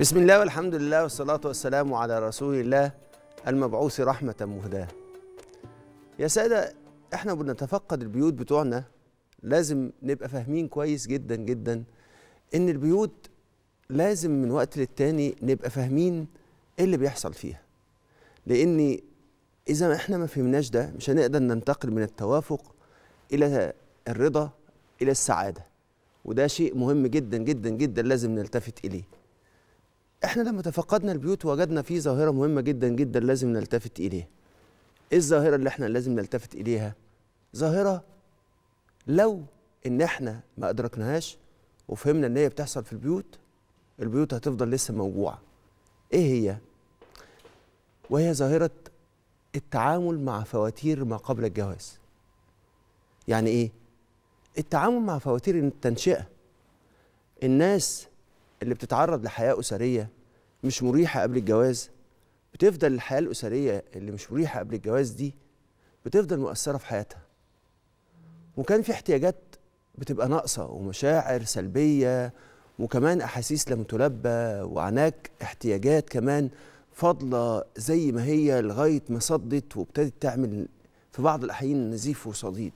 بسم الله والحمد لله والصلاة والسلام على رسول الله المبعوث رحمة مهداة يا سادة احنا بنتفقد البيوت بتوعنا لازم نبقى فاهمين كويس جدا جدا ان البيوت لازم من وقت للتاني نبقى فاهمين ايه اللي بيحصل فيها لان اذا احنا ما فهمناش ده مش هنقدر ننتقل من التوافق الى الرضا الى السعاده وده شيء مهم جدا جدا جدا لازم نلتفت اليه احنا لما تفقدنا البيوت وجدنا في ظاهره مهمه جدا جدا لازم نلتفت اليها ايه الظاهره اللي احنا لازم نلتفت اليها ظاهره لو ان احنا ما ادركناهاش وفهمنا ان هي بتحصل في البيوت البيوت هتفضل لسه موجوعه ايه هي وهي ظاهره التعامل مع فواتير ما قبل الجواز يعني ايه التعامل مع فواتير التنشئه الناس اللي بتتعرض لحياه اسريه مش مريحه قبل الجواز بتفضل الحياه الاسريه اللي مش مريحه قبل الجواز دي بتفضل مؤثره في حياتها وكان في احتياجات بتبقى ناقصه ومشاعر سلبيه وكمان احاسيس لم تلبى وعناك احتياجات كمان فاضله زي ما هي لغايه ما صدت وابتدت تعمل في بعض الاحيان نزيف وصديد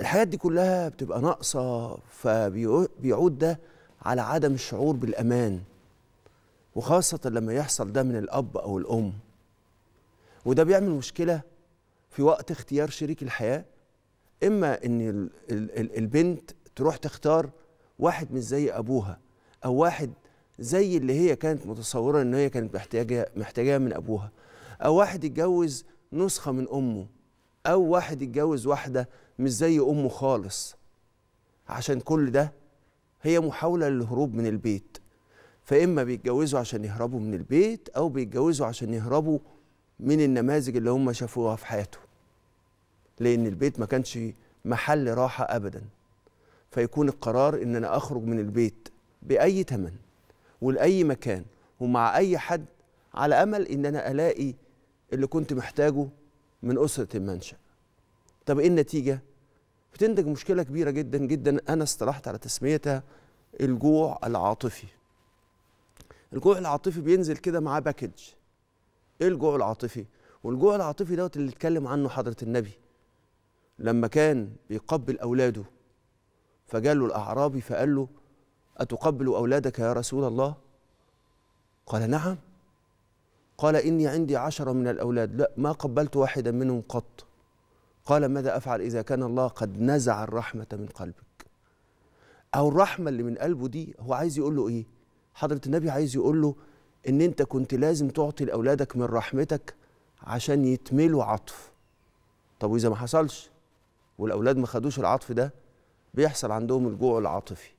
الحياة دي كلها بتبقى ناقصه فبيعود ده على عدم الشعور بالامان وخاصه لما يحصل ده من الاب او الام وده بيعمل مشكله في وقت اختيار شريك الحياه اما ان البنت تروح تختار واحد مش زي ابوها او واحد زي اللي هي كانت متصوره ان هي كانت محتاجه محتاجاه من ابوها او واحد يتجوز نسخه من امه او واحد يتجوز واحده مش زي امه خالص عشان كل ده هي محاولة للهروب من البيت فإما بيتجوزوا عشان يهربوا من البيت أو بيتجوزوا عشان يهربوا من النماذج اللي هم شافوها في حياتهم لأن البيت ما كانش محل راحة أبدا فيكون القرار إن أنا أخرج من البيت بأي تمن ولأي مكان ومع أي حد على أمل إن أنا ألاقي اللي كنت محتاجه من أسرة المنشأ طب إيه النتيجة؟ بتنتج مشكله كبيره جدا جدا انا اصطلحت على تسميتها الجوع العاطفي الجوع العاطفي بينزل كده معاه باكج ايه الجوع العاطفي والجوع العاطفي دوت اللي اتكلم عنه حضره النبي لما كان بيقبل اولاده له الاعرابي فقال له اتقبل اولادك يا رسول الله قال نعم قال اني عندي عشره من الاولاد لا ما قبلت واحدا منهم قط قال ماذا أفعل إذا كان الله قد نزع الرحمة من قلبك أو الرحمة اللي من قلبه دي هو عايز يقول له إيه حضرة النبي عايز يقول له إن أنت كنت لازم تعطي لأولادك من رحمتك عشان يتملوا عطف طب وإذا ما حصلش والأولاد ما خدوش العطف ده بيحصل عندهم الجوع العاطفي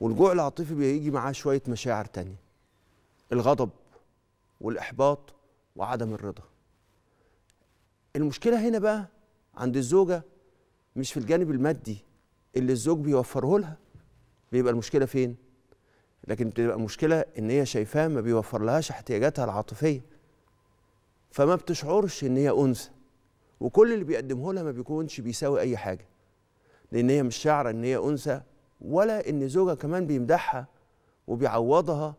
والجوع العاطفي بيجي معاه شوية مشاعر تانية الغضب والإحباط وعدم الرضا المشكلة هنا بقى عند الزوجه مش في الجانب المادي اللي الزوج بيوفره لها بيبقى المشكله فين لكن بتبقى المشكله ان هي شايفاه ما بيوفرلهاش احتياجاتها العاطفيه فما بتشعرش ان هي انثى وكل اللي بيقدمه لها ما بيكونش بيساوي اي حاجه لان هي مش شاعره ان هي انثى ولا ان زوجها كمان بيمدحها وبيعوضها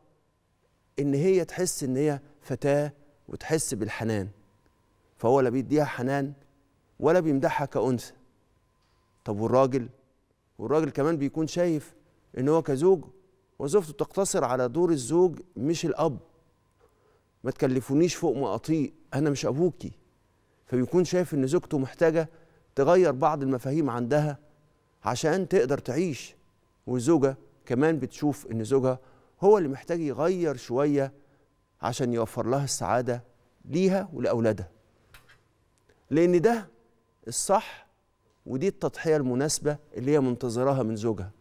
ان هي تحس ان هي فتاه وتحس بالحنان فهو لا بيديها حنان ولا بيمدحها كأنثى طب والراجل والراجل كمان بيكون شايف ان هو كزوج وظيفته تقتصر على دور الزوج مش الاب ما تكلفونيش فوق ما اطيق انا مش ابوكي فبيكون شايف ان زوجته محتاجه تغير بعض المفاهيم عندها عشان تقدر تعيش والزوجه كمان بتشوف ان زوجها هو اللي محتاج يغير شويه عشان يوفر لها السعاده ليها ولاولادها لان ده الصح ودي التضحيه المناسبه اللي هي منتظراها من زوجها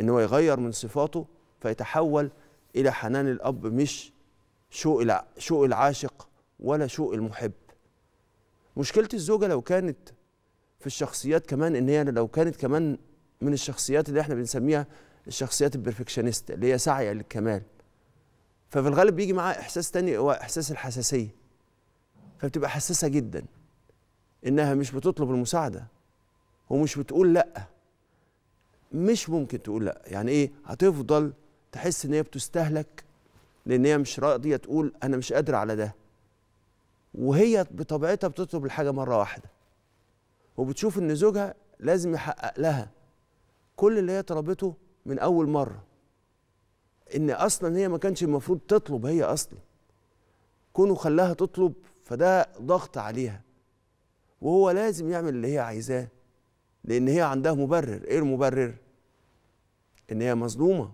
ان هو يغير من صفاته فيتحول الى حنان الاب مش شوق شوق العاشق ولا شوق المحب مشكله الزوجه لو كانت في الشخصيات كمان ان هي لو كانت كمان من الشخصيات اللي احنا بنسميها الشخصيات البرفكشنست اللي هي سعيه للكمال ففي الغالب بيجي معاها احساس تاني هو احساس الحساسيه فبتبقى حساسه جدا انها مش بتطلب المساعده ومش بتقول لا مش ممكن تقول لا يعني ايه هتفضل تحس ان هي بتستهلك لان هي مش راضيه تقول انا مش قادره على ده وهي بطبيعتها بتطلب الحاجه مره واحده وبتشوف ان زوجها لازم يحقق لها كل اللي هي طلبته من اول مره ان اصلا هي ما كانش المفروض تطلب هي اصلا كونه خلاها تطلب فده ضغط عليها وهو لازم يعمل اللي هي عايزاه لان هي عندها مبرر ايه المبرر ان هي مظلومه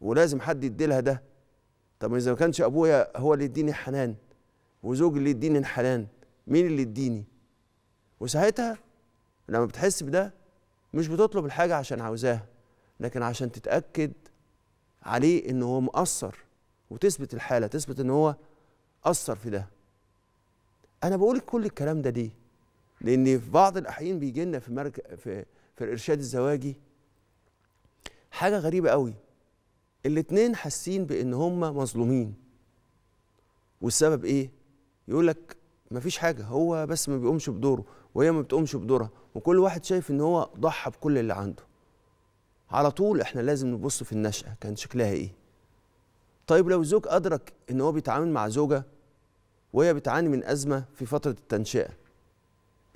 ولازم حد يديلها ده طب اذا ما كانش ابويا هو اللي يديني حنان وزوجي اللي يديني الحنان مين اللي يديني وساعتها لما بتحس بده مش بتطلب الحاجه عشان عاوزاها لكن عشان تتاكد عليه ان هو مقصر وتثبت الحاله تثبت ان هو قصر في ده انا بقول كل الكلام ده ليه لان في بعض الاحيان بيجي لنا في مرك... في في الارشاد الزواجي حاجه غريبه قوي الاتنين حاسين بان هما مظلومين والسبب ايه يقول لك مفيش حاجه هو بس ما بيقومش بدوره وهي ما بتقومش بدورها وكل واحد شايف ان هو ضحى بكل اللي عنده على طول احنا لازم نبص في النشأة كان شكلها ايه طيب لو الزوج أدرك ان هو بيتعامل مع زوجة وهي بتعاني من أزمة في فترة التنشئة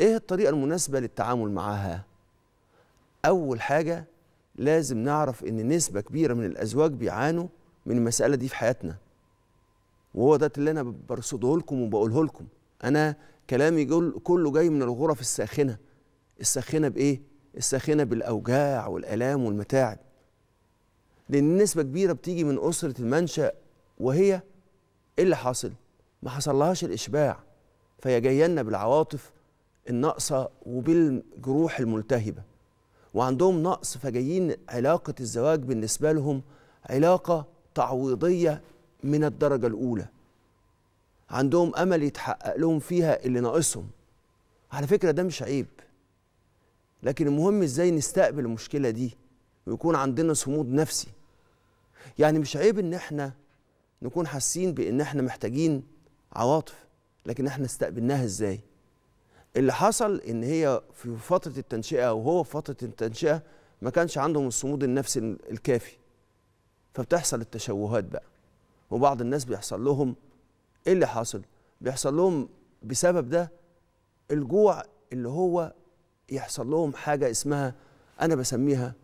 إيه الطريقة المناسبة للتعامل معها؟ أول حاجة لازم نعرف إن نسبة كبيرة من الأزواج بيعانوا من المسألة دي في حياتنا وهو ده اللي أنا برصده لكم وبقوله لكم أنا كلامي كله جاي من الغرف الساخنة الساخنة بإيه؟ الساخنة بالأوجاع والآلام والمتاعب لأن نسبة كبيرة بتيجي من أسرة المنشأ وهي إيه اللي حاصل؟ ما حصلهاش الإشباع فيجينا بالعواطف الناقصة وبالجروح الملتهبة وعندهم نقص فجايين علاقة الزواج بالنسبة لهم علاقة تعويضية من الدرجة الأولى عندهم أمل يتحقق لهم فيها اللي ناقصهم على فكرة ده مش عيب لكن المهم إزاي نستقبل المشكلة دي ويكون عندنا صمود نفسي يعني مش عيب إن إحنا نكون حاسين بإن إحنا محتاجين عواطف لكن احنا استقبلناها ازاي اللي حصل ان هي في فتره التنشئه وهو في فتره التنشئه ما كانش عندهم الصمود النفسي الكافي فبتحصل التشوهات بقى وبعض الناس بيحصل لهم ايه اللي حاصل بيحصل لهم بسبب ده الجوع اللي هو يحصل لهم حاجه اسمها انا بسميها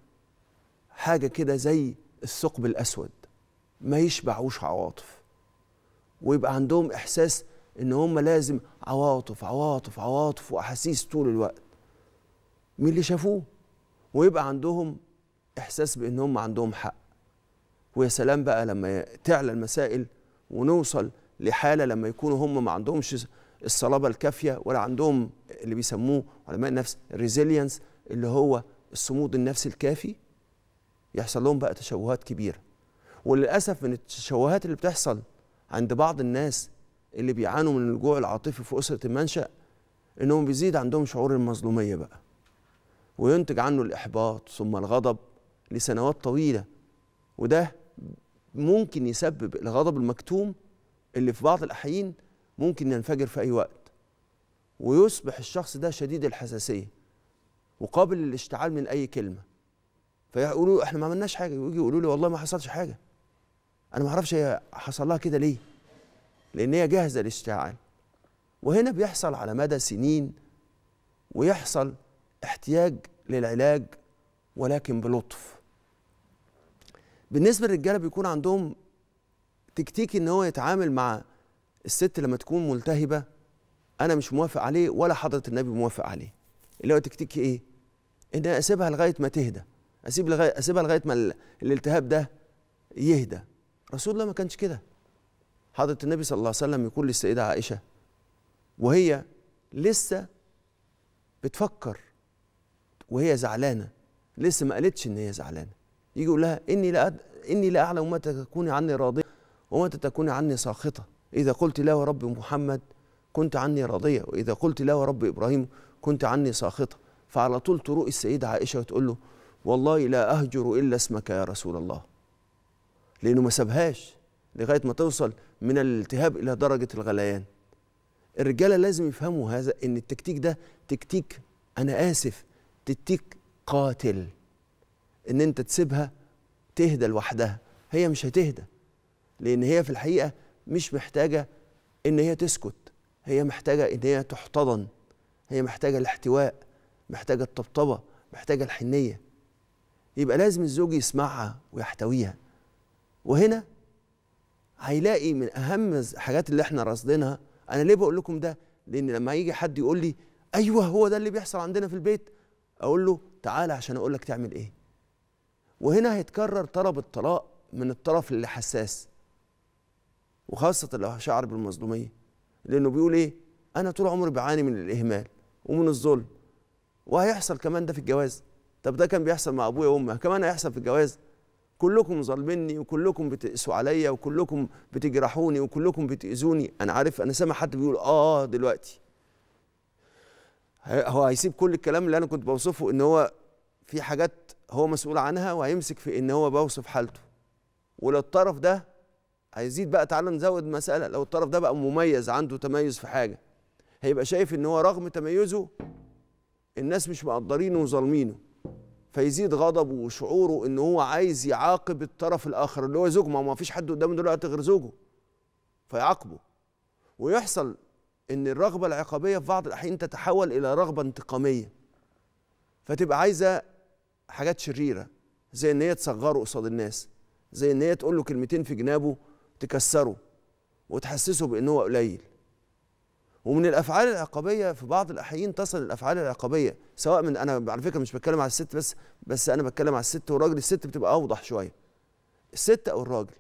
حاجه كده زي الثقب الاسود ما يشبعوش عواطف ويبقى عندهم احساس ان هم لازم عواطف عواطف عواطف واحاسيس طول الوقت مين اللي شافوه ويبقى عندهم احساس بان هم عندهم حق ويا سلام بقى لما تعلى المسائل ونوصل لحاله لما يكونوا هم ما عندهمش الصلابه الكافيه ولا عندهم اللي بيسموه علماء النفس الريزيلينس اللي هو الصمود النفسي الكافي يحصل لهم بقى تشوهات كبيره وللاسف من التشوهات اللي بتحصل عند بعض الناس اللي بيعانوا من الجوع العاطفي في أسرة المنشأ إنهم بيزيد عندهم شعور المظلومية بقى وينتج عنه الإحباط ثم الغضب لسنوات طويلة وده ممكن يسبب الغضب المكتوم اللي في بعض الأحيان ممكن ينفجر في أي وقت ويصبح الشخص ده شديد الحساسية وقابل للاشتعال من أي كلمة فيقولوا احنا ما عملناش حاجة ويجي يقولوا لي والله ما حصلش حاجة انا ما اعرفش هي حصل لها كده ليه لان هي جاهزه للاشتعال وهنا بيحصل على مدى سنين ويحصل احتياج للعلاج ولكن بلطف بالنسبه للرجاله بيكون عندهم تكتيك ان هو يتعامل مع الست لما تكون ملتهبه انا مش موافق عليه ولا حضره النبي موافق عليه اللي هو تكتيك ايه ان اسيبها لغايه ما تهدى اسيب لغايه اسيبها لغايه ما الالتهاب ده يهدى رسول الله ما كانش كده حضرة النبي صلى الله عليه وسلم يقول للسيدة عائشة وهي لسه بتفكر وهي زعلانة لسه ما قالتش إن هي زعلانة يجي يقول لها إني لا أد... إني لا أعلم متى تكوني عني راضية ومتى تكوني عني ساخطة إذا قلت لا ورب محمد كنت عني راضية وإذا قلت لا ورب إبراهيم كنت عني ساخطة فعلى طول تروق السيدة عائشة وتقول له والله لا أهجر إلا اسمك يا رسول الله لأنه ما سابهاش لغاية ما توصل من الالتهاب إلى درجة الغليان الرجالة لازم يفهموا هذا إن التكتيك ده تكتيك أنا آسف تكتيك قاتل إن أنت تسيبها تهدى لوحدها هي مش هتهدى لأن هي في الحقيقة مش محتاجة إن هي تسكت هي محتاجة إن هي تحتضن هي محتاجة الاحتواء محتاجة الطبطبة محتاجة الحنية يبقى لازم الزوج يسمعها ويحتويها وهنا هيلاقي من اهم الحاجات اللي احنا راصدينها انا ليه بقول لكم ده لان لما يجي حد يقول لي ايوه هو ده اللي بيحصل عندنا في البيت اقول له تعالى عشان اقول لك تعمل ايه وهنا هيتكرر طلب الطلاق من الطرف اللي حساس وخاصة لو شعر بالمظلومية لأنه بيقول إيه أنا طول عمري بعاني من الإهمال ومن الظلم وهيحصل كمان ده في الجواز طب ده كان بيحصل مع أبويا وأمي كمان هيحصل في الجواز كلكم ظالميني وكلكم بتقسوا عليا وكلكم بتجرحوني وكلكم بتاذوني انا عارف انا سامع حد بيقول اه دلوقتي هو هيسيب كل الكلام اللي انا كنت بوصفه ان هو في حاجات هو مسؤول عنها وهيمسك في ان هو بوصف حالته ولو الطرف ده هيزيد بقى تعالى نزود مسألة لو الطرف ده بقى مميز عنده تميز في حاجة هيبقى شايف ان هو رغم تميزه الناس مش مقدرينه وظالمينه فيزيد غضبه وشعوره ان هو عايز يعاقب الطرف الاخر اللي هو زوجه ما هو ما فيش حد قدامه دلوقتي غير زوجه فيعاقبه ويحصل ان الرغبه العقابيه في بعض الاحيان تتحول الى رغبه انتقاميه فتبقى عايزه حاجات شريره زي ان هي تصغره قصاد الناس زي ان هي تقول له كلمتين في جنابه تكسره وتحسسه بان هو قليل ومن الافعال العقابيه في بعض الاحيان تصل الافعال العقابيه سواء من انا على فكره مش بتكلم على الست بس بس انا بتكلم على الست والراجل الست بتبقى اوضح شويه الست او الراجل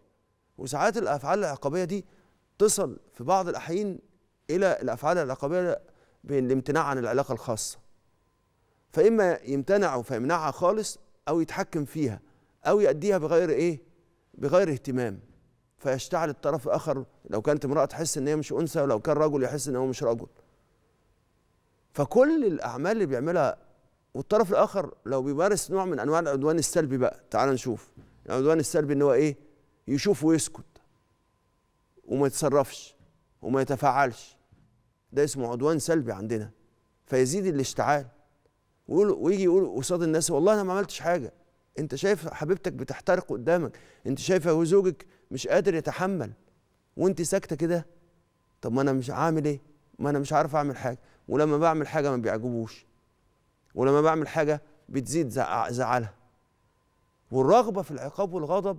وساعات الافعال العقابيه دي تصل في بعض الاحيان الى الافعال العقابيه بالامتناع عن العلاقه الخاصه فاما يمتنع فيمنعها خالص او يتحكم فيها او يأديها بغير ايه بغير اهتمام فيشتعل الطرف الاخر لو كانت امراه تحس ان هي مش انثى ولو كان رجل يحس ان هو مش رجل فكل الاعمال اللي بيعملها والطرف الاخر لو بيمارس نوع من انواع العدوان السلبي بقى تعال نشوف العدوان السلبي ان هو ايه يشوف ويسكت وما يتصرفش وما يتفاعلش ده اسمه عدوان سلبي عندنا فيزيد الاشتعال ويجي يقول قصاد الناس والله انا ما عملتش حاجه انت شايف حبيبتك بتحترق قدامك انت شايف زوجك مش قادر يتحمل وانت ساكته كده طب ما انا مش عامل ايه ما انا مش عارف اعمل حاجه ولما بعمل حاجه ما بيعجبوش ولما بعمل حاجه بتزيد زعلها والرغبه في العقاب والغضب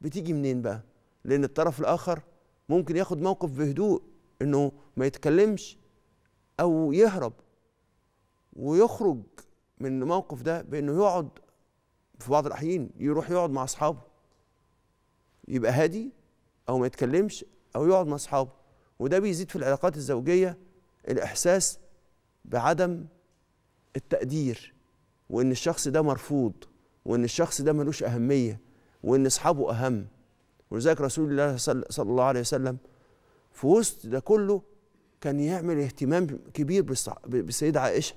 بتيجي منين بقى لان الطرف الاخر ممكن ياخد موقف بهدوء انه ما يتكلمش او يهرب ويخرج من الموقف ده بانه يقعد في بعض الاحيان يروح يقعد مع اصحابه يبقى هادي او ما يتكلمش او يقعد مع اصحابه وده بيزيد في العلاقات الزوجيه الاحساس بعدم التقدير وان الشخص ده مرفوض وان الشخص ده ملوش اهميه وان اصحابه اهم ولذلك رسول الله صلى الله عليه وسلم في وسط ده كله كان يعمل اهتمام كبير بالسيدة عائشة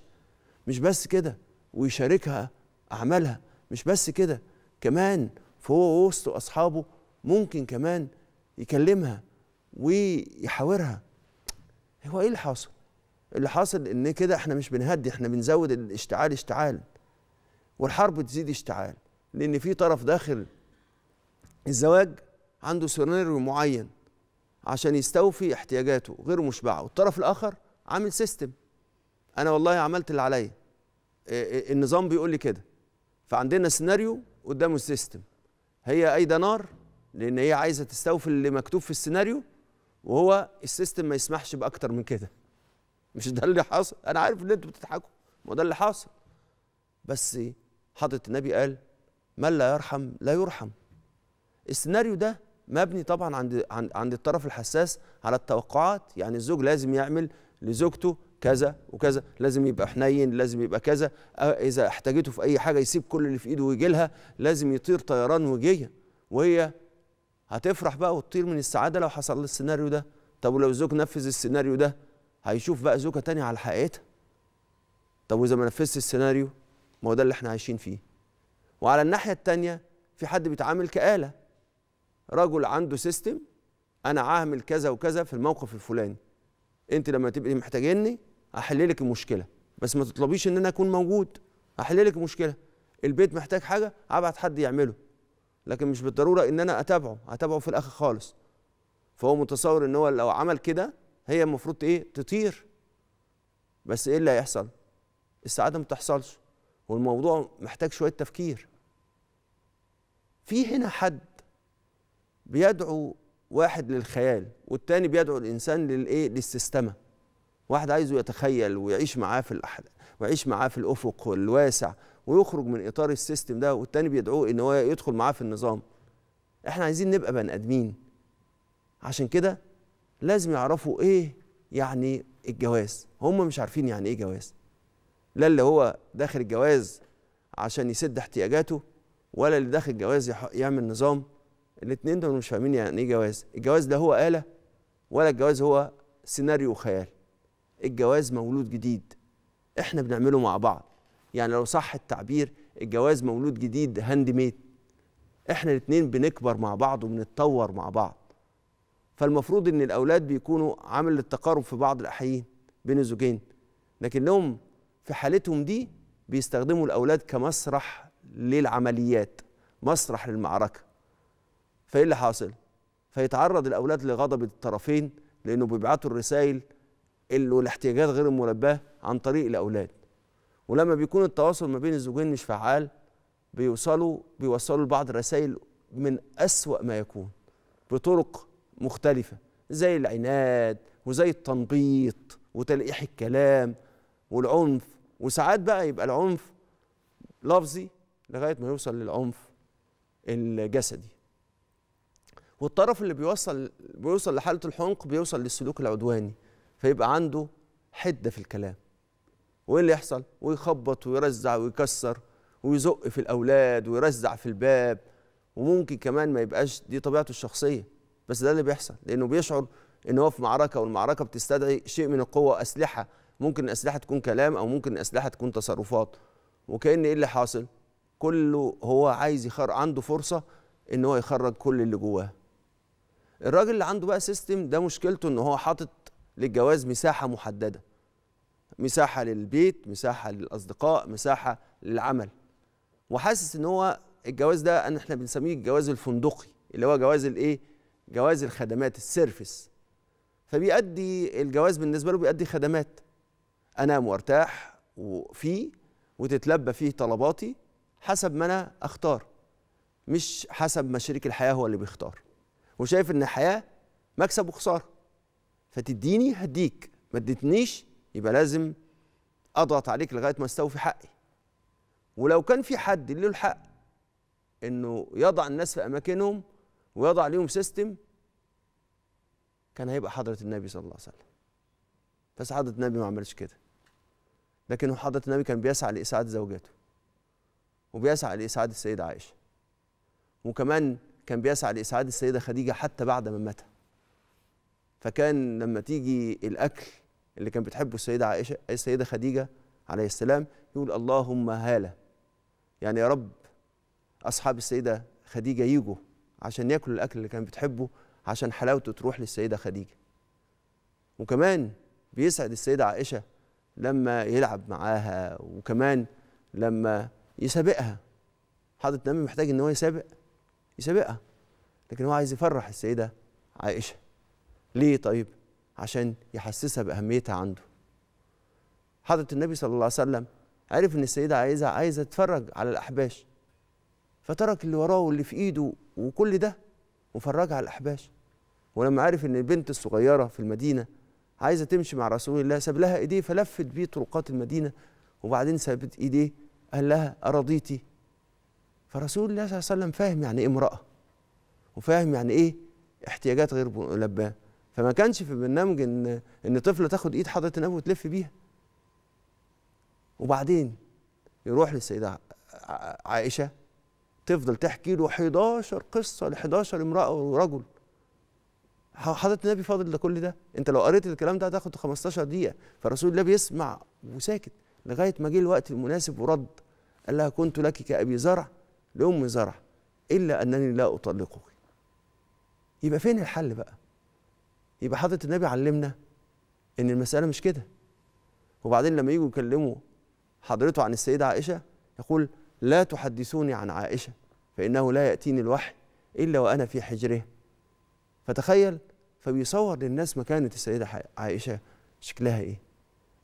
مش بس كده ويشاركها أعمالها مش بس كده كمان فهو وسط أصحابه ممكن كمان يكلمها ويحاورها هو ايه اللي حاصل؟ اللي حاصل ان كده احنا مش بنهدي احنا بنزود الاشتعال اشتعال والحرب تزيد اشتعال لان في طرف داخل الزواج عنده سيناريو معين عشان يستوفي احتياجاته غير مشبعه والطرف الاخر عامل سيستم انا والله عملت اللي عليا النظام بيقول لي كده فعندنا سيناريو قدامه السيستم هي ايدة نار لان هي عايزه تستوفي اللي مكتوب في السيناريو وهو السيستم ما يسمحش باكتر من كده مش ده اللي حاصل انا عارف ان انتوا بتضحكوا ما ده اللي حاصل بس حضره النبي قال من لا يرحم لا يرحم السيناريو ده مبني طبعا عند عند الطرف الحساس على التوقعات يعني الزوج لازم يعمل لزوجته كذا وكذا لازم يبقى حنين لازم يبقى كذا أه، اذا احتاجته في اي حاجه يسيب كل اللي في ايده ويجي لها لازم يطير طيران وجيه وهي هتفرح بقى وتطير من السعاده لو حصل لها السيناريو ده طب ولو زوج نفذ السيناريو ده هيشوف بقى زوجه تانية على حقيقتها طب واذا ما نفذتش السيناريو ما هو ده اللي احنا عايشين فيه وعلى الناحيه التانية في حد بيتعامل كآلة رجل عنده سيستم انا عامل كذا وكذا في الموقف الفلاني انت لما تبقي محتاجيني احل لك المشكله بس ما تطلبيش ان انا اكون موجود احل لك المشكله البيت محتاج حاجه ابعت حد يعمله لكن مش بالضروره ان انا اتابعه هتابعه في الاخر خالص فهو متصور ان هو لو عمل كده هي المفروض ايه تطير بس ايه اللي هيحصل السعاده ما بتحصلش والموضوع محتاج شويه تفكير في هنا حد بيدعو واحد للخيال والتاني بيدعو الانسان للايه للسيستمه واحد عايزه يتخيل ويعيش معاه في الأحلام ويعيش معاه في الافق الواسع ويخرج من اطار السيستم ده والتاني بيدعوه ان هو يدخل معاه في النظام احنا عايزين نبقى بني ادمين عشان كده لازم يعرفوا ايه يعني الجواز هم مش عارفين يعني ايه جواز لا اللي هو داخل الجواز عشان يسد احتياجاته ولا اللي داخل الجواز يعمل نظام الاتنين دول مش فاهمين يعني ايه جواز الجواز ده هو آلة ولا الجواز هو سيناريو خيال الجواز مولود جديد احنا بنعمله مع بعض يعني لو صح التعبير الجواز مولود جديد هاند ميد احنا الاثنين بنكبر مع بعض وبنتطور مع بعض فالمفروض ان الاولاد بيكونوا عامل للتقارب في بعض الاحيان بين الزوجين لكنهم في حالتهم دي بيستخدموا الاولاد كمسرح للعمليات مسرح للمعركه فايه اللي حاصل فيتعرض الاولاد لغضب الطرفين لانه بيبعتوا الرسائل والاحتياجات غير الملباه عن طريق الاولاد ولما بيكون التواصل ما بين الزوجين مش فعال بيوصلوا بيوصلوا لبعض الرسائل من أسوأ ما يكون بطرق مختلفة زي العناد وزي التنبيط وتلقيح الكلام والعنف وساعات بقى يبقى العنف لفظي لغاية ما يوصل للعنف الجسدي والطرف اللي بيوصل بيوصل لحالة الحنق بيوصل للسلوك العدواني فيبقى عنده حدة في الكلام وايه اللي يحصل ويخبط ويرزع ويكسر ويزق في الاولاد ويرزع في الباب وممكن كمان ما يبقاش دي طبيعته الشخصيه بس ده اللي بيحصل لانه بيشعر ان هو في معركه والمعركه بتستدعي شيء من القوه اسلحه ممكن الاسلحه تكون كلام او ممكن الاسلحه تكون تصرفات وكان ايه اللي حاصل كله هو عايز يخرج عنده فرصه ان هو يخرج كل اللي جواه الراجل اللي عنده بقى سيستم ده مشكلته ان هو حاطط للجواز مساحه محدده مساحه للبيت مساحه للاصدقاء مساحه للعمل وحاسس ان هو الجواز ده ان احنا بنسميه الجواز الفندقي اللي هو جواز الايه جواز الخدمات السيرفيس فبيأدي الجواز بالنسبه له بيأدي خدمات انام وارتاح وفيه وتتلبى فيه طلباتي حسب ما انا اختار مش حسب ما شريك الحياه هو اللي بيختار وشايف ان الحياه مكسب وخساره فتديني هديك ما اديتنيش يبقى لازم اضغط عليك لغايه ما استوفي حقي ولو كان في حد له الحق انه يضع الناس في اماكنهم ويضع ليهم سيستم كان هيبقى حضره النبي صلى الله عليه وسلم بس حضره النبي ما عملش كده لكن حضره النبي كان بيسعى لاسعاد زوجاته وبيسعى لاسعاد السيده عائشه وكمان كان بيسعى لاسعاد السيده خديجه حتى بعد ما ماتت فكان لما تيجي الاكل اللي كان بتحبه السيدة عائشة السيدة خديجة عليه السلام يقول اللهم هالة يعني يا رب أصحاب السيدة خديجة يجوا عشان ياكلوا الأكل اللي كان بتحبه عشان حلاوته تروح للسيدة خديجة وكمان بيسعد السيدة عائشة لما يلعب معاها وكمان لما يسابقها حضرة النبي محتاج ان هو يسابق يسابقها لكن هو عايز يفرح السيدة عائشة ليه طيب؟ عشان يحسسها باهميتها عنده حضره النبي صلى الله عليه وسلم عرف ان السيده عايزه عايزه تتفرج على الاحباش فترك اللي وراه واللي في ايده وكل ده وفرجها على الاحباش ولما عرف ان البنت الصغيره في المدينه عايزه تمشي مع رسول الله ساب لها ايديه فلفت بيه طرقات المدينه وبعدين سابت ايديه قال لها ارضيتي فرسول الله صلى الله عليه وسلم فاهم يعني ايه امراه وفاهم يعني ايه احتياجات غير ملباه فما كانش في برنامج ان ان طفله تاخد ايد حضره النبي وتلف بيها وبعدين يروح للسيده عائشه تفضل تحكي له 11 قصه ل 11 امراه ورجل حضره النبي فاضل ده كل ده انت لو قريت الكلام ده هتاخد 15 دقيقه فرسول الله بيسمع وساكت لغايه ما جه الوقت المناسب ورد قال لها كنت لك كابي زرع لام زرع الا انني لا اطلقك يبقى فين الحل بقى يبقى حضرة النبي علمنا إن المسألة مش كده وبعدين لما يجوا يكلموا حضرته عن السيدة عائشة يقول لا تحدثوني عن عائشة فإنه لا يأتيني الوحي إلا وأنا في حجره فتخيل فبيصور للناس مكانة السيدة عائشة شكلها إيه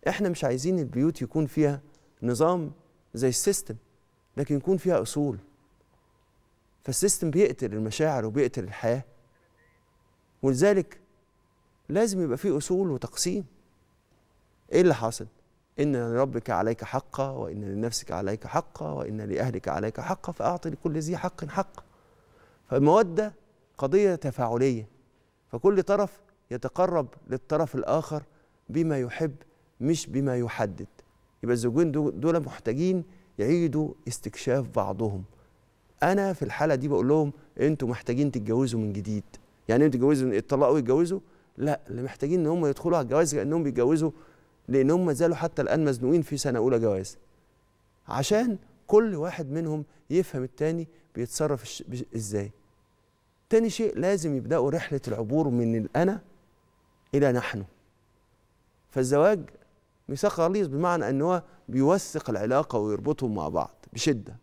إحنا مش عايزين البيوت يكون فيها نظام زي السيستم لكن يكون فيها أصول فالسيستم بيقتل المشاعر وبيقتل الحياة ولذلك لازم يبقى في اصول وتقسيم ايه اللي حاصل ان لربك عليك حقا وان لنفسك عليك حقا وان لاهلك عليك حقا فاعطي لكل ذي حق حق فالموده قضيه تفاعليه فكل طرف يتقرب للطرف الاخر بما يحب مش بما يحدد يبقى الزوجين دول محتاجين يعيدوا استكشاف بعضهم انا في الحاله دي بقول لهم انتوا محتاجين تتجوزوا من جديد يعني انتوا تتجوزوا يتطلقوا يتجوزوا لا اللي محتاجين ان هم يدخلوا على الجواز لانهم بيتجوزوا لان هم زالوا حتى الان مزنوقين في سنه اولى جواز عشان كل واحد منهم يفهم التاني بيتصرف ازاي تاني شيء لازم يبداوا رحله العبور من الانا الى نحن فالزواج ميثاق غليظ بمعنى ان هو بيوثق العلاقه ويربطهم مع بعض بشده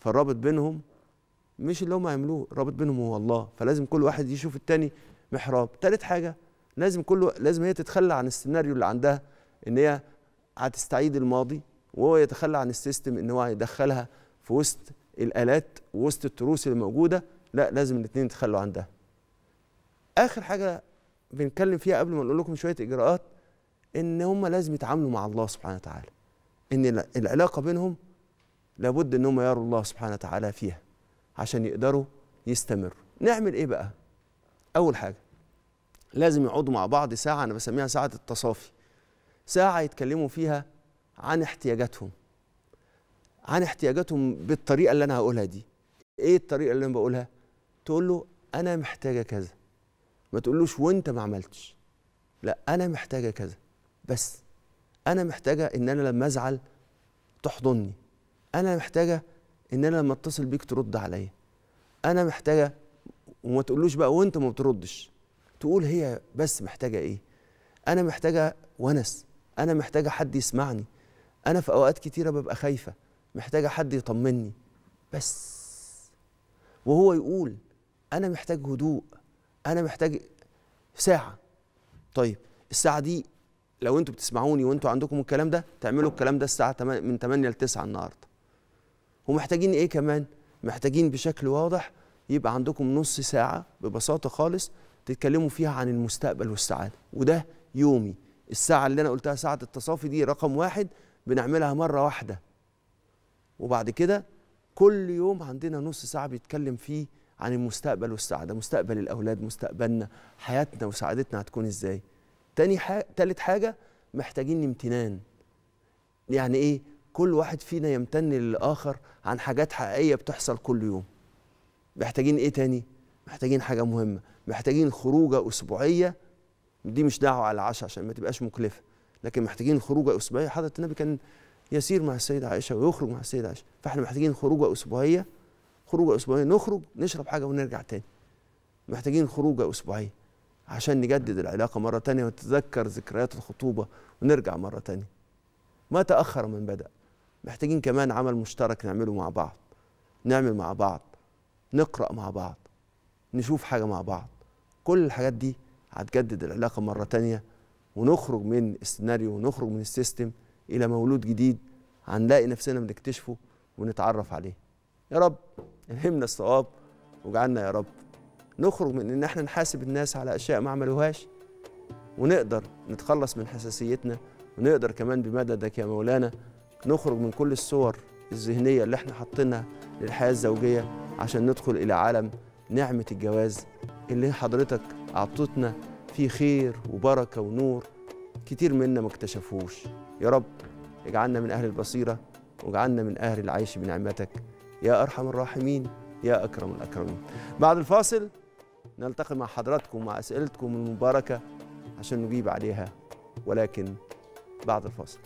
فالرابط بينهم مش اللي هم هيعملوه الرابط بينهم هو الله فلازم كل واحد يشوف التاني محراب ثالث حاجه لازم كله لازم هي تتخلى عن السيناريو اللي عندها ان هي هتستعيد الماضي وهو يتخلى عن السيستم ان هو هيدخلها في وسط الالات ووسط التروس اللي موجوده لا لازم الاثنين يتخلوا عن ده اخر حاجه بنتكلم فيها قبل ما نقول لكم شويه اجراءات ان هم لازم يتعاملوا مع الله سبحانه وتعالى ان العلاقه بينهم لابد ان هم يروا الله سبحانه وتعالى فيها عشان يقدروا يستمروا نعمل ايه بقى اول حاجه لازم يقعدوا مع بعض ساعه انا بسميها ساعه التصافي ساعه يتكلموا فيها عن احتياجاتهم عن احتياجاتهم بالطريقه اللي انا هقولها دي ايه الطريقه اللي انا بقولها تقول له انا محتاجه كذا ما تقولوش وانت ما عملتش لا انا محتاجه كذا بس انا محتاجه ان انا لما ازعل تحضني انا محتاجه ان انا لما اتصل بيك ترد عليا انا محتاجه وما تقولوش بقى وانت ما بتردش تقول هي بس محتاجه ايه انا محتاجه ونس انا محتاجه حد يسمعني انا في اوقات كتيره ببقى خايفه محتاجه حد يطمني بس وهو يقول انا محتاج هدوء انا محتاج ساعه طيب الساعه دي لو انتوا بتسمعوني وانتوا عندكم الكلام ده تعملوا الكلام ده الساعه من 8 ل 9 النهارده ومحتاجين ايه كمان محتاجين بشكل واضح يبقى عندكم نص ساعة ببساطة خالص تتكلموا فيها عن المستقبل والسعادة وده يومي الساعة اللي أنا قلتها ساعة التصافي دي رقم واحد بنعملها مرة واحدة وبعد كده كل يوم عندنا نص ساعة بيتكلم فيه عن المستقبل والسعادة مستقبل الأولاد مستقبلنا حياتنا وسعادتنا هتكون إزاي تاني حاجة تالت حاجة محتاجين امتنان يعني إيه كل واحد فينا يمتن للآخر عن حاجات حقيقية بتحصل كل يوم محتاجين ايه تاني محتاجين حاجه مهمه محتاجين خروجه اسبوعيه دي مش دعوه على العشاء عشان ما تبقاش مكلفه لكن محتاجين خروجه اسبوعيه حضره النبي كان يسير مع السيده عائشه ويخرج مع السيده عائشه فاحنا محتاجين خروجه اسبوعيه خروجه اسبوعيه نخرج نشرب حاجه ونرجع تاني محتاجين خروجه اسبوعيه عشان نجدد العلاقه مره تانية ونتذكر ذكريات الخطوبه ونرجع مره تانية ما تاخر من بدا محتاجين كمان عمل مشترك نعمله مع بعض نعمل مع بعض نقرأ مع بعض نشوف حاجة مع بعض كل الحاجات دي هتجدد العلاقة مرة تانية ونخرج من السيناريو ونخرج من السيستم إلى مولود جديد هنلاقي نفسنا بنكتشفه ونتعرف عليه يا رب الهمنا الصواب وجعلنا يا رب نخرج من ان احنا نحاسب الناس على اشياء ما عملوهاش ونقدر نتخلص من حساسيتنا ونقدر كمان بمددك يا مولانا نخرج من كل الصور الذهنيه اللي احنا حاطينها للحياه الزوجيه عشان ندخل إلى عالم نعمة الجواز اللي حضرتك أعطتنا فيه خير وبركة ونور كتير منا ما اكتشفوش يا رب اجعلنا من أهل البصيرة واجعلنا من أهل العيش بنعمتك يا أرحم الراحمين يا أكرم الأكرمين بعد الفاصل نلتقي مع حضراتكم مع أسئلتكم المباركة عشان نجيب عليها ولكن بعد الفاصل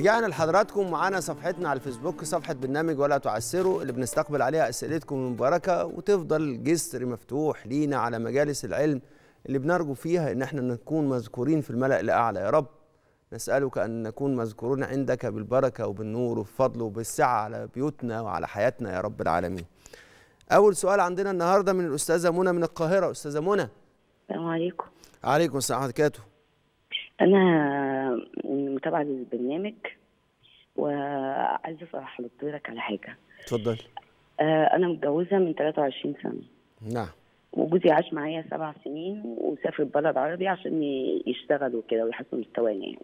رجعنا لحضراتكم معانا صفحتنا على الفيسبوك صفحة برنامج ولا تعسروا اللي بنستقبل عليها أسئلتكم المباركة وتفضل جسر مفتوح لينا على مجالس العلم اللي بنرجو فيها إن احنا نكون مذكورين في الملأ الأعلى يا رب نسألك أن نكون مذكورون عندك بالبركة وبالنور وبالفضل وبالسعة على بيوتنا وعلى حياتنا يا رب العالمين أول سؤال عندنا النهاردة من الأستاذة منى من القاهرة أستاذة منى السلام عليكم عليكم السلام ورحمة انا متابعه للبرنامج وعايزه اسال حضرتك على حاجه اتفضلي آه، انا متجوزه من 23 سنه نعم وجوزي عاش معايا سبع سنين وسافر بلد عربي عشان يشتغل وكده ويحسن مستوانا يعني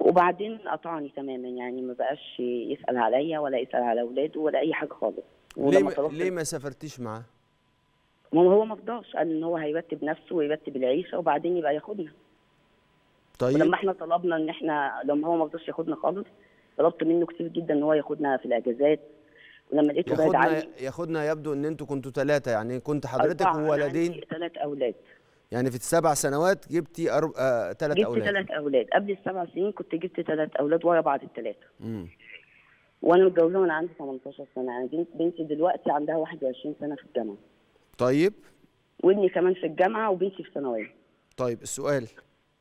وبعدين قطعني تماما يعني ما بقاش يسال عليا ولا يسال على اولاده ولا اي حاجه خالص ليه ما, ليه ما سافرتيش معاه؟ ما هو ما رضاش قال ان هو هيرتب نفسه ويرتب العيشه وبعدين يبقى ياخدنا طيب ولما احنا طلبنا ان احنا لما هو ما رضاش ياخدنا خالص طلبت منه كتير جدا ان هو ياخدنا في الاجازات ولما لقيته بعيد عني ياخدنا يبدو ان انتوا كنتوا ثلاثه يعني كنت حضرتك وولدين ثلاث يعني اولاد يعني في السبع سنوات جبتي أرب... آه... ثلاث جبت أولاد جبت ثلاث أولاد قبل السبع سنين كنت جبت ثلاث أولاد ورا بعض الثلاثة وأنا متجوزة وأنا عندي 18 سنة أنا يعني بنتي دلوقتي عندها 21 سنة في الجامعة طيب وابني كمان في الجامعة وبنتي في ثانوية طيب السؤال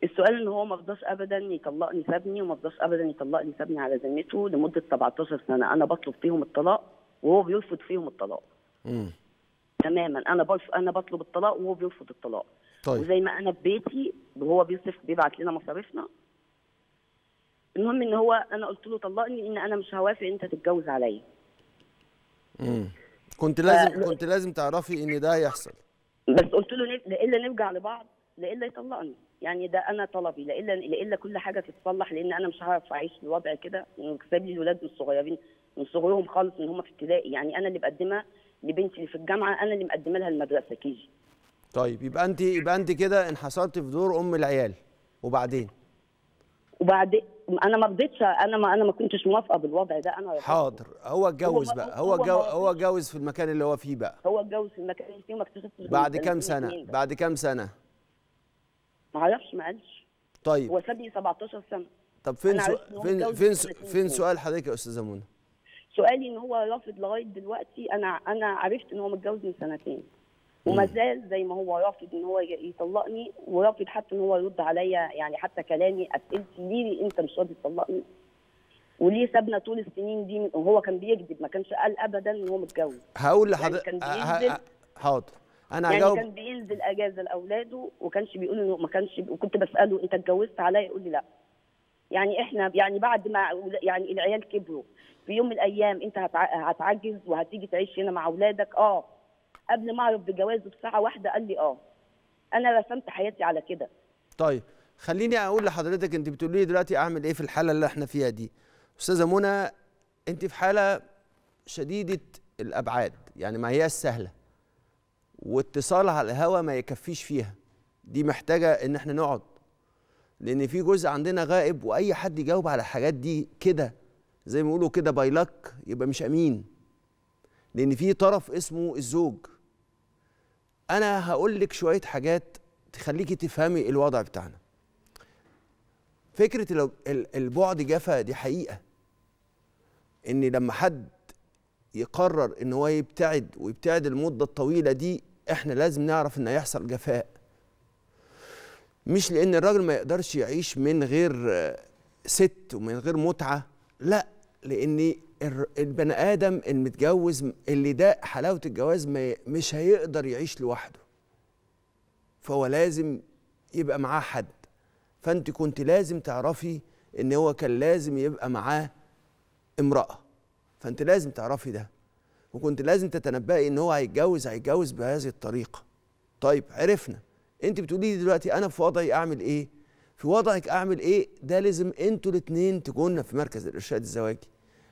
السؤال ان هو ما رضاش ابدا يطلقني سابني وما رضاش ابدا يطلقني سابني على ذمته لمده 17 سنه انا بطلب فيهم الطلاق وهو بيرفض فيهم الطلاق. امم تماما انا انا بطلب الطلاق وهو بيرفض الطلاق. طيب. وزي ما انا في بيتي وهو بيصرف بيبعت لنا مصاريفنا المهم ان هو انا قلت له طلقني ان انا مش هوافق انت تتجوز عليا امم كنت لازم ف... كنت لازم تعرفي ان ده هيحصل بس قلت له الا نرجع لبعض لالا يطلقني يعني ده انا طلبي لا الا لا الا كل حاجه تتصلح لان انا مش هعرف اعيش في الوضع كده وكساب لي الولاد من الصغيرين من صغرهم خالص ان هم في ابتدائي يعني انا اللي بقدمها لبنتي اللي في الجامعه انا اللي مقدمه لها المدرسه كيجي طيب يبقى انت يبقى انت كده انحصرتي في دور ام العيال وبعدين وبعدين انا ما رضيتش انا ما انا ما كنتش موافقه بالوضع ده انا حاضر هو اتجوز بقى هو هو, هو اتجوز في المكان اللي هو فيه بقى هو اتجوز في المكان اللي فيه وما اكتشفتش بعد كام سنة بعد كام سنه ما اعرفش معلش طيب هو سابني 17 سنه طب فين سو... فين فين, سو... فين سؤال حضرتك يا استاذه منى؟ سؤالي ان هو رافض لغايه دلوقتي انا انا عرفت ان هو متجوز من سنتين وما زال زي ما هو رافض ان هو يطلقني ورافض حتى ان هو يرد عليا يعني حتى كلامي اسئلتي ليه انت مش راضي تطلقني؟ وليه سابنا طول السنين دي وهو كان بيكذب ما كانش قال ابدا ان هو متجوز هقول لحضرتك يعني حاضر انا يعني جاوب... كان بينزل اجازه لاولاده وكانش بيقول انه ما كانش وكنت بساله انت اتجوزت عليا يقول لي لا يعني احنا يعني بعد ما يعني العيال كبروا في يوم من الايام انت هتعجز وهتيجي تعيش هنا مع اولادك اه قبل ما اعرف بجوازه بساعه واحده قال لي اه انا رسمت حياتي على كده طيب خليني اقول لحضرتك انت بتقولي لي دلوقتي اعمل ايه في الحاله اللي احنا فيها دي استاذه منى انت في حاله شديده الابعاد يعني ما هي السهله واتصال على الهواء ما يكفيش فيها دي محتاجه ان احنا نقعد لان في جزء عندنا غائب واي حد يجاوب على الحاجات دي كده زي ما بيقولوا كده بايلك يبقى مش امين لان في طرف اسمه الزوج انا هقول لك شويه حاجات تخليكي تفهمي الوضع بتاعنا فكره البعد جفا دي حقيقه ان لما حد يقرر ان هو يبتعد ويبتعد المده الطويله دي احنا لازم نعرف ان هيحصل جفاء مش لان الراجل ما يقدرش يعيش من غير ست ومن غير متعه لا لان البني ادم المتجوز اللي ده حلاوه الجواز مش هيقدر يعيش لوحده فهو لازم يبقى معاه حد فانت كنت لازم تعرفي ان هو كان لازم يبقى معاه امراه فانت لازم تعرفي ده وكنت لازم تتنبأي ان هو هيتجوز هيتجوز بهذه الطريقه طيب عرفنا انت بتقولي لي دلوقتي انا في وضعي اعمل ايه في وضعك اعمل ايه ده لازم انتوا الاثنين تكونوا في مركز الارشاد الزواجي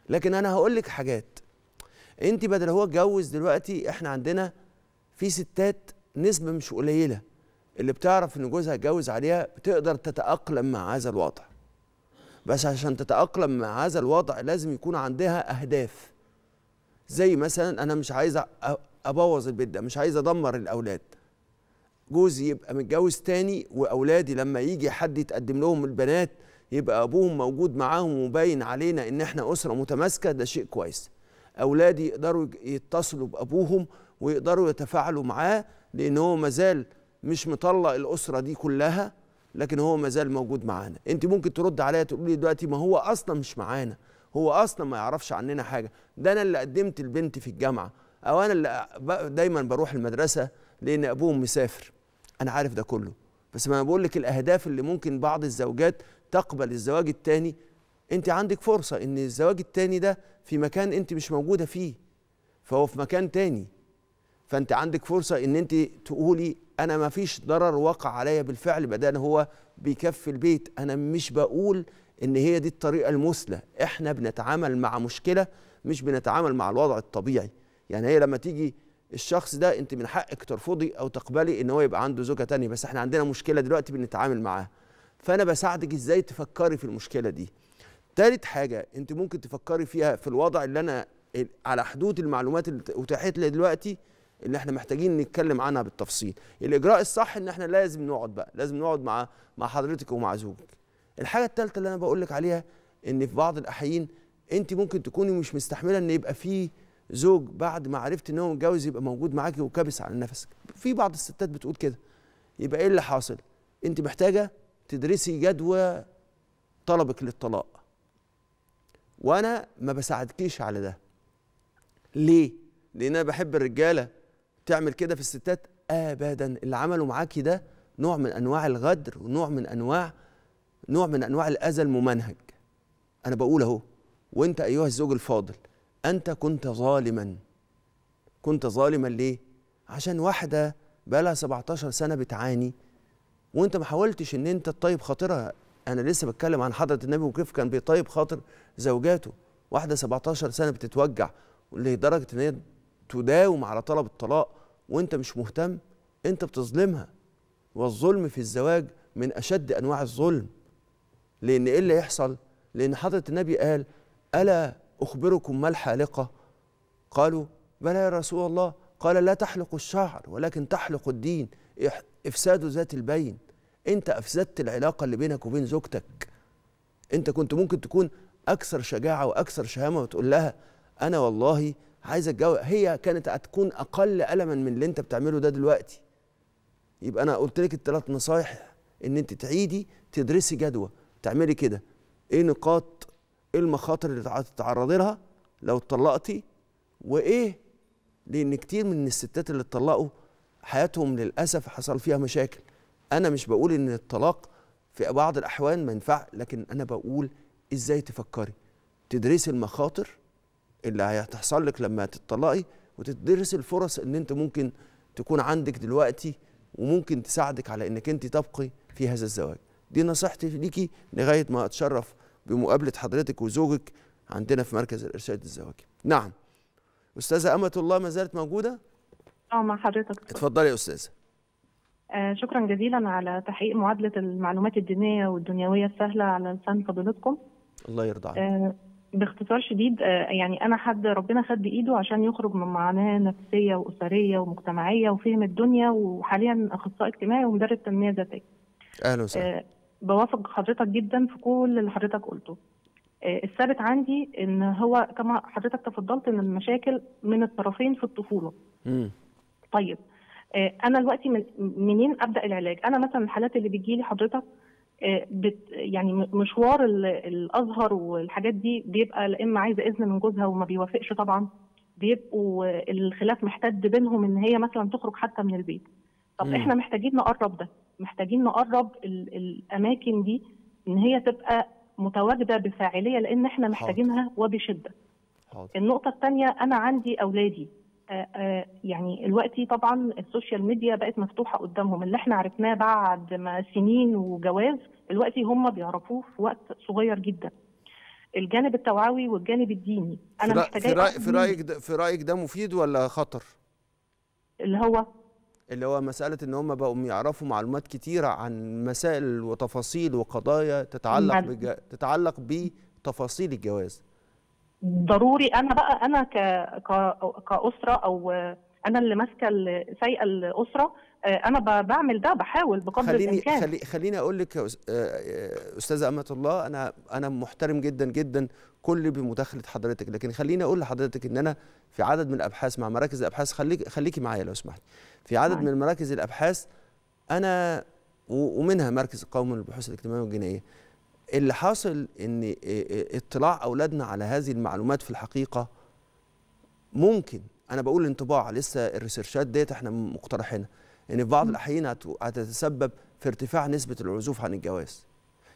لكن انا هقول لك حاجات انت بدل هو اتجوز دلوقتي احنا عندنا في ستات نسبه مش قليله اللي بتعرف ان جوزها اتجوز عليها بتقدر تتاقلم مع هذا الوضع بس عشان تتأقلم مع هذا الوضع لازم يكون عندها أهداف زي مثلا أنا مش عايز أبوظ البيت ده مش عايز أدمر الأولاد جوزي يبقى متجوز تاني وأولادي لما يجي حد يتقدم لهم البنات يبقى أبوهم موجود معاهم وباين علينا إن إحنا أسرة متماسكة ده شيء كويس أولادي يقدروا يتصلوا بأبوهم ويقدروا يتفاعلوا معاه لأن هو مازال مش مطلق الأسرة دي كلها لكن هو ما زال موجود معانا انت ممكن ترد عليا تقول لي دلوقتي ما هو اصلا مش معانا هو اصلا ما يعرفش عننا حاجه ده انا اللي قدمت البنت في الجامعه او انا اللي دايما بروح المدرسه لان ابوهم مسافر انا عارف ده كله بس ما بقول لك الاهداف اللي ممكن بعض الزوجات تقبل الزواج الثاني انت عندك فرصه ان الزواج الثاني ده في مكان انت مش موجوده فيه فهو في مكان تاني فانت عندك فرصه ان انت تقولي انا ما فيش ضرر وقع عليا بالفعل بدل هو بيكفي البيت انا مش بقول ان هي دي الطريقه المثلى احنا بنتعامل مع مشكله مش بنتعامل مع الوضع الطبيعي يعني هي لما تيجي الشخص ده انت من حقك ترفضي او تقبلي ان هو يبقى عنده زوجه تانية بس احنا عندنا مشكله دلوقتي بنتعامل معاها فانا بساعدك ازاي تفكري في المشكله دي تالت حاجه انت ممكن تفكري فيها في الوضع اللي انا على حدود المعلومات اللي اتاحت لي دلوقتي اللي احنا محتاجين نتكلم عنها بالتفصيل الاجراء الصح ان احنا لازم نقعد بقى لازم نقعد مع مع حضرتك ومع زوجك الحاجه الثالثه اللي انا بقول لك عليها ان في بعض الاحيان انت ممكن تكوني مش مستحمله ان يبقى في زوج بعد ما عرفت ان هو متجوز يبقى موجود معاكي وكابس على نفسك في بعض الستات بتقول كده يبقى ايه اللي حاصل انت محتاجه تدرسي جدوى طلبك للطلاق وانا ما بساعدكيش على ده ليه لان انا بحب الرجاله تعمل كده في الستات ابدا اللي عمله معاكي ده نوع من انواع الغدر ونوع من انواع نوع من انواع الاذى الممنهج انا بقول اهو وانت ايها الزوج الفاضل انت كنت ظالما كنت ظالما ليه عشان واحده بقى لها 17 سنه بتعاني وانت ما حاولتش ان انت تطيب خاطرها انا لسه بتكلم عن حضره النبي وكيف كان بيطيب خاطر زوجاته واحده 17 سنه بتتوجع لدرجه ان هي تداوم على طلب الطلاق وانت مش مهتم انت بتظلمها والظلم في الزواج من اشد انواع الظلم لان ايه اللي يحصل لان حضره النبي قال الا اخبركم ما الحالقه قالوا بلى يا رسول الله قال لا تحلق الشعر ولكن تحلق الدين افساد ذات البين انت افسدت العلاقه اللي بينك وبين زوجتك انت كنت ممكن تكون اكثر شجاعه واكثر شهامه وتقول لها انا والله عايزه اتجوز هي كانت هتكون اقل الما من اللي انت بتعمله ده دلوقتي يبقى انا قلت لك الثلاث نصايح ان انت تعيدي تدرسي جدوى تعملي كده ايه نقاط ايه المخاطر اللي هتتعرضي لها لو اتطلقتي وايه لان كتير من الستات اللي اتطلقوا حياتهم للاسف حصل فيها مشاكل انا مش بقول ان الطلاق في بعض الاحوال ما ينفع لكن انا بقول ازاي تفكري تدرسي المخاطر اللي هتحصل لك لما تتطلقي وتدرس الفرص اللي انت ممكن تكون عندك دلوقتي وممكن تساعدك على انك انت تبقي في هذا الزواج دي نصيحتي ليكي لغايه ما اتشرف بمقابله حضرتك وزوجك عندنا في مركز الارشاد الزواجي نعم استاذه امه الله ما زالت موجوده اه مع حضرتك اتفضلي يا استاذه آه شكرا جزيلا على تحقيق معادله المعلومات الدينيه والدنيويه السهله على لسان فضيلتكم الله يرضى عليك آه باختصار شديد آه، يعني انا حد ربنا خد بايده عشان يخرج من معاناه نفسيه واسريه ومجتمعيه وفهم الدنيا وحاليا اخصائي اجتماعي ومدرب تنميه ذاتيه. اهلا وسهلا. آه، بوافق حضرتك جدا في كل اللي حضرتك قلته. آه، الثابت عندي ان هو كما حضرتك تفضلت ان المشاكل من الطرفين في الطفوله. امم طيب انا دلوقتي من منين ابدا العلاج؟ انا مثلا الحالات اللي بتجي لي حضرتك بت يعني مشوار الازهر والحاجات دي بيبقى لا اما عايزه اذن من جوزها وما بيوافقش طبعا بيبقوا الخلاف محتد بينهم ان هي مثلا تخرج حتى من البيت طب مم. احنا محتاجين نقرب ده محتاجين نقرب الـ الاماكن دي ان هي تبقى متواجده بفاعليه لان احنا محتاجينها وبشده حاضر. النقطه الثانيه انا عندي اولادي آه، آه، يعني الوقت طبعا السوشيال ميديا بقت مفتوحه قدامهم اللي احنا عرفناه بعد ما سنين وجواز الوقت هم بيعرفوه في وقت صغير جدا الجانب التوعوي والجانب الديني انا محتاجه في, رأي في رايك ده في رايك ده مفيد ولا خطر اللي هو اللي هو مساله ان هم بقوا يعرفوا معلومات كتيره عن مسائل وتفاصيل وقضايا تتعلق بج... تتعلق بتفاصيل الجواز ضروري انا بقى انا ك... كاسره او انا اللي ماسكه سايقه الاسره آه، انا بعمل ده بحاول بقدر خليني الامكان خلي خليني اقول لك آه، آه، استاذه امه الله انا انا محترم جدا جدا كل بمداخله حضرتك لكن خليني اقول لحضرتك ان انا في عدد من الابحاث مع مراكز الابحاث خليك خليكي معايا لو سمحتي في عدد معي. من مراكز الابحاث انا ومنها مركز القومي للبحوث الاجتماعيه والجنائيه اللي حاصل ان اطلاع اولادنا على هذه المعلومات في الحقيقه ممكن انا بقول انطباع لسه الريسيرشات ديت احنا مقترحينها ان في بعض الاحيان هتتسبب في ارتفاع نسبه العزوف عن الجواز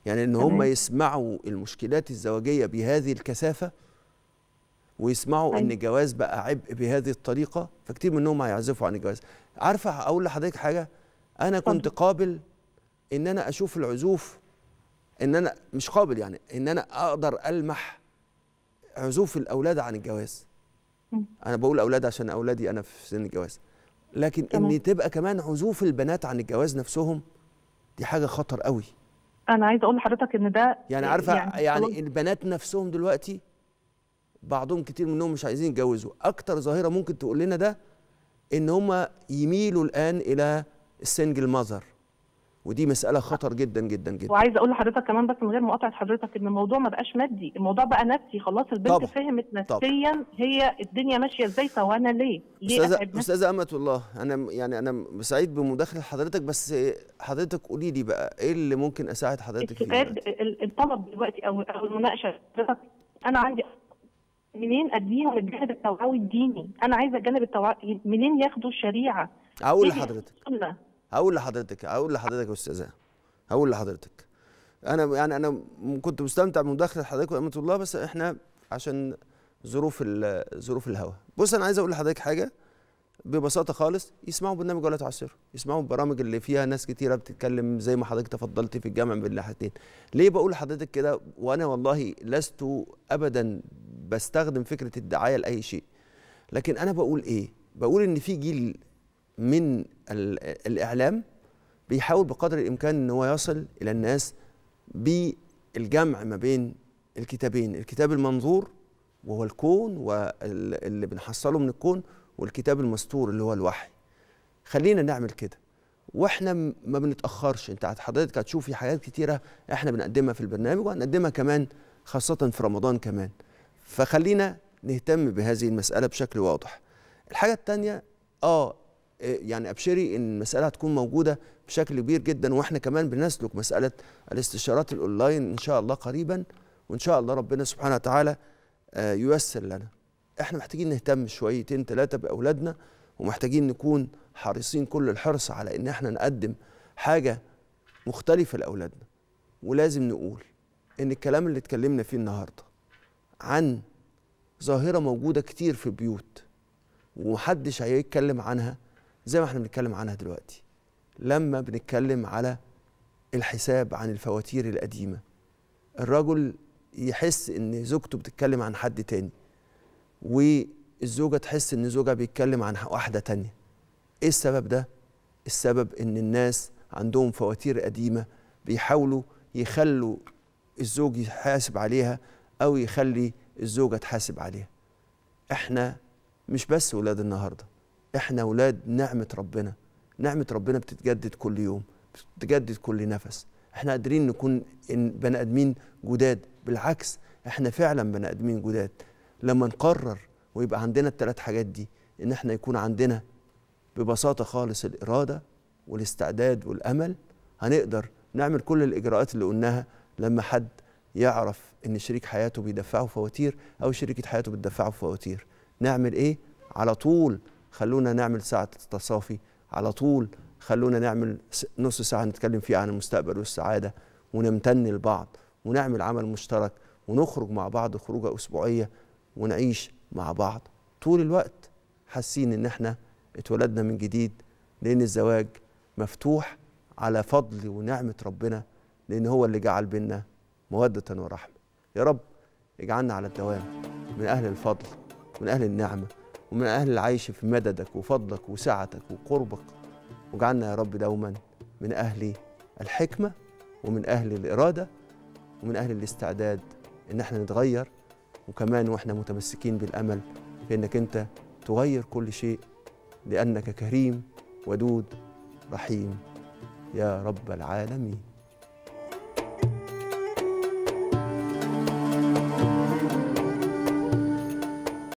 يعني ان هم يسمعوا المشكلات الزواجيه بهذه الكثافه ويسمعوا ان الجواز أيوة. بقى عبء بهذه الطريقه فكتير منهم هيعزفوا عن الجواز عارفه اقول لحضرتك حاجه انا كنت قابل ان انا اشوف العزوف ان انا مش قابل يعني ان انا اقدر المح عزوف الاولاد عن الجواز انا بقول اولاد عشان اولادي انا في سن الجواز لكن تمام. ان تبقى كمان عزوف البنات عن الجواز نفسهم دي حاجه خطر قوي انا عايز اقول لحضرتك ان ده يعني آه، عارفه يعني, يعني البنات نفسهم دلوقتي بعضهم كتير منهم مش عايزين يتجوزوا اكتر ظاهره ممكن تقول لنا ده ان هم يميلوا الان الى السنجل ماذر ودي مساله خطر جدا جدا جدا وعايز اقول لحضرتك كمان بس من غير مقاطعه حضرتك ان الموضوع ما بقاش مادي الموضوع بقى نفسي خلاص البنت طبعا. فهمت نفسيا طبعا. هي الدنيا ماشيه ازاي انا ليه ليه استاذه استاذه امه الله انا يعني انا سعيد بمداخله حضرتك بس حضرتك قولي لي بقى ايه اللي ممكن اساعد حضرتك فيه الطلب دلوقتي او او المناقشه انا عندي منين اديهم الجانب التوعوي الديني انا عايزه الجانب التوعوي منين ياخدوا الشريعه اقول لحضرتك هقول لحضرتك هقول لحضرتك يا استاذه هقول لحضرتك انا يعني انا كنت مستمتع بمداخله حضرتك وامانه الله بس احنا عشان ظروف ظروف الهواء بص انا عايز اقول لحضرتك حاجه ببساطه خالص يسمعوا برنامج ولا تعسر يسمعوا البرامج اللي فيها ناس كتيره بتتكلم زي ما حضرتك تفضلت في الجامع بين الناحيتين ليه بقول لحضرتك كده وانا والله لست ابدا بستخدم فكره الدعايه لاي شيء لكن انا بقول ايه بقول ان في جيل من الاعلام بيحاول بقدر الامكان ان هو يصل الى الناس بالجمع ما بين الكتابين الكتاب المنظور وهو الكون واللي بنحصله من الكون والكتاب المستور اللي هو الوحي خلينا نعمل كده واحنا ما بنتاخرش انت حضرتك هتشوفي حاجات كتيره احنا بنقدمها في البرنامج وهنقدمها كمان خاصه في رمضان كمان فخلينا نهتم بهذه المساله بشكل واضح الحاجه الثانيه اه يعني ابشري ان المساله هتكون موجوده بشكل كبير جدا واحنا كمان بنسلك مساله الاستشارات الاونلاين ان شاء الله قريبا وان شاء الله ربنا سبحانه وتعالى آه، ييسر لنا احنا محتاجين نهتم شويتين ثلاثه باولادنا ومحتاجين نكون حريصين كل الحرص على ان احنا نقدم حاجه مختلفه لاولادنا ولازم نقول ان الكلام اللي اتكلمنا فيه النهارده عن ظاهره موجوده كتير في البيوت ومحدش هيتكلم عنها زي ما احنا بنتكلم عنها دلوقتي لما بنتكلم على الحساب عن الفواتير القديمة الرجل يحس ان زوجته بتتكلم عن حد تاني والزوجة تحس ان زوجها بيتكلم عن واحدة تانية ايه السبب ده؟ السبب ان الناس عندهم فواتير قديمة بيحاولوا يخلوا الزوج يحاسب عليها او يخلي الزوجة تحاسب عليها احنا مش بس ولاد النهارده احنا اولاد نعمه ربنا نعمه ربنا بتتجدد كل يوم بتتجدد كل نفس احنا قادرين نكون بني ادمين جداد بالعكس احنا فعلا بني ادمين جداد لما نقرر ويبقى عندنا الثلاث حاجات دي ان احنا يكون عندنا ببساطه خالص الاراده والاستعداد والامل هنقدر نعمل كل الاجراءات اللي قلناها لما حد يعرف ان شريك حياته بيدفعه فواتير او شريكه حياته بتدفعه فواتير نعمل ايه على طول خلونا نعمل ساعة تصافي على طول خلونا نعمل نص ساعة نتكلم فيها عن المستقبل والسعادة ونمتن لبعض ونعمل عمل مشترك ونخرج مع بعض خروجة أسبوعية ونعيش مع بعض طول الوقت حاسين إن إحنا اتولدنا من جديد لأن الزواج مفتوح على فضل ونعمة ربنا لأن هو اللي جعل بينا مودة ورحمة يا رب اجعلنا على الدوام من أهل الفضل من أهل النعمة ومن أهل العيش في مددك وفضلك وسعتك وقربك واجعلنا يا رب دوما من أهل الحكمة ومن أهل الإرادة ومن أهل الاستعداد إن احنا نتغير وكمان واحنا متمسكين بالأمل في إنك أنت تغير كل شيء لأنك كريم ودود رحيم يا رب العالمين